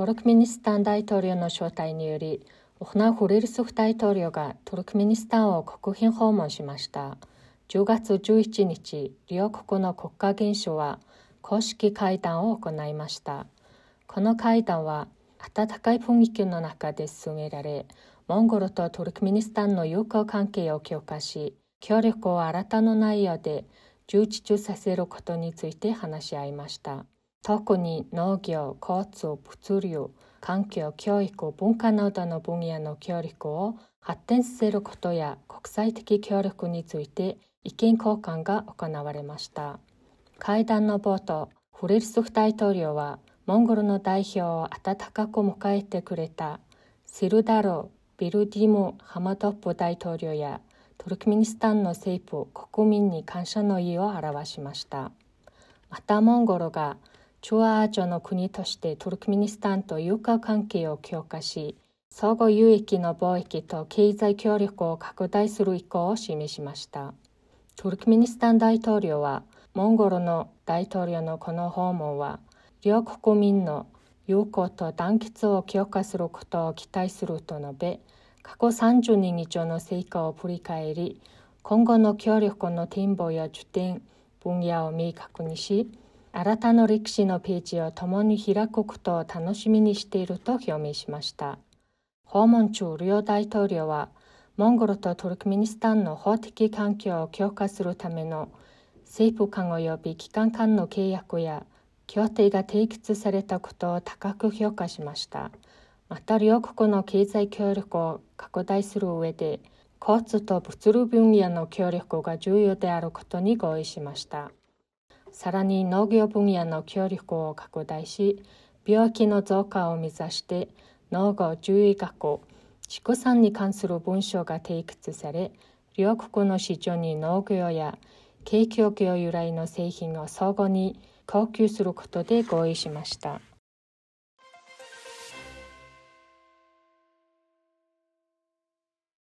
トルクミニスタン大統領の招待により、オフナー・ホレルソフ大統領がトルクミニスタンを国賓訪問しました。10月11日、両国の国家元首は公式会談を行いました。この会談は温かい雰囲気の中で進められ、モンゴルとトルクミニスタンの友好関係を強化し、協力を新たな内容で充実させることについて話し合いました。特に農業、交通、物流、環境、教育、文化などの分野の協力を発展させることや国際的協力について意見交換が行われました。会談の冒頭、フリルスフ大統領はモンゴルの代表を温かく迎えてくれたシルダロ・ビルディム・ハマトップ大統領やトルクミニスタンの政府国民に感謝の意を表しました。またモンゴルが中央アジアの国としてトルクミニスタンと友好関係を強化し、相互有益の貿易と経済協力を拡大する意向を示しました。トルクミニスタン大統領は、モンゴルの大統領のこの訪問は、両国民の友好と団結を強化することを期待すると述べ、過去30人以上の成果を振り返り、今後の協力の展望や受点、分野を明確にし、新たな歴史のページを共に開くことを楽しみにしていると表明しました。訪問中、両大統領は、モンゴルとトルクメニスタンの法的環境を強化するための政府間及び機関間の契約や協定が締結されたことを高く評価しました。また両国の経済協力を拡大する上で、交通と物流分野の協力が重要であることに合意しました。さらに農業分野の協力を拡大し、病気の増加を目指して農業獣医学校、畜産に関する文書が提出され、両国の市場に農業や景気業由来の製品を相互に供給することで合意しました。